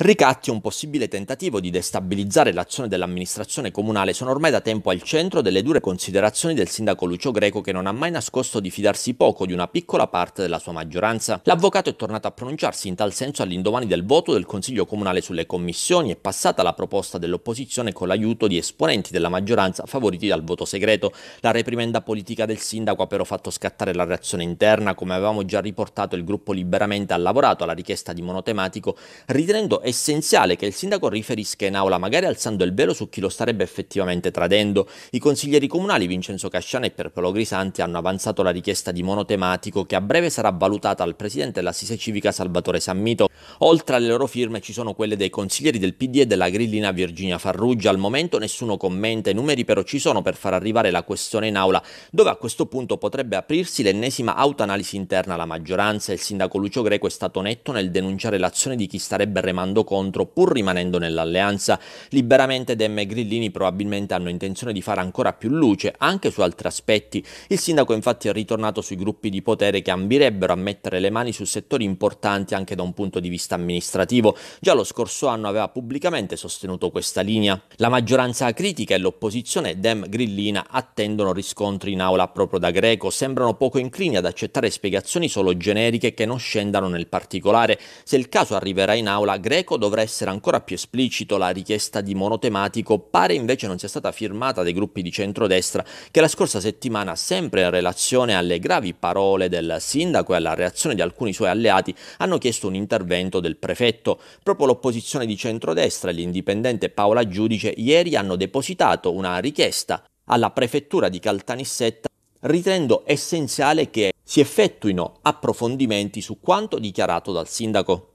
ricatti e un possibile tentativo di destabilizzare l'azione dell'amministrazione comunale sono ormai da tempo al centro delle dure considerazioni del sindaco Lucio Greco che non ha mai nascosto di fidarsi poco di una piccola parte della sua maggioranza. L'avvocato è tornato a pronunciarsi in tal senso all'indomani del voto del Consiglio Comunale sulle commissioni e passata la proposta dell'opposizione con l'aiuto di esponenti della maggioranza favoriti dal voto segreto. La reprimenda politica del sindaco ha però fatto scattare la reazione interna, come avevamo già riportato il gruppo liberamente ha lavorato alla richiesta di monotematico, ritenendo essenziale che il sindaco riferisca in aula, magari alzando il velo su chi lo starebbe effettivamente tradendo. I consiglieri comunali Vincenzo Casciano e Perpolo Grisanti hanno avanzato la richiesta di monotematico che a breve sarà valutata al presidente dell'Assise Civica Salvatore Sammito. Oltre alle loro firme ci sono quelle dei consiglieri del PD e della grillina Virginia Farrugia. Al momento nessuno commenta, i numeri però ci sono per far arrivare la questione in aula, dove a questo punto potrebbe aprirsi l'ennesima autoanalisi interna alla maggioranza. Il sindaco Lucio Greco è stato netto nel denunciare l'azione di chi starebbe remando andando contro pur rimanendo nell'alleanza. Liberamente Dem e Grillini probabilmente hanno intenzione di fare ancora più luce anche su altri aspetti. Il sindaco infatti è ritornato sui gruppi di potere che ambirebbero a mettere le mani su settori importanti anche da un punto di vista amministrativo. Già lo scorso anno aveva pubblicamente sostenuto questa linea. La maggioranza critica e l'opposizione Dem Grillina attendono riscontri in aula proprio da Greco, sembrano poco inclini ad accettare spiegazioni solo generiche che non scendano nel particolare. Se il caso arriverà in aula, Greco greco dovrà essere ancora più esplicito, la richiesta di monotematico pare invece non sia stata firmata dai gruppi di centrodestra che la scorsa settimana, sempre in relazione alle gravi parole del sindaco e alla reazione di alcuni suoi alleati, hanno chiesto un intervento del prefetto. Proprio l'opposizione di centrodestra e l'indipendente Paola Giudice ieri hanno depositato una richiesta alla prefettura di Caltanissetta ritenendo essenziale che si effettuino approfondimenti su quanto dichiarato dal sindaco.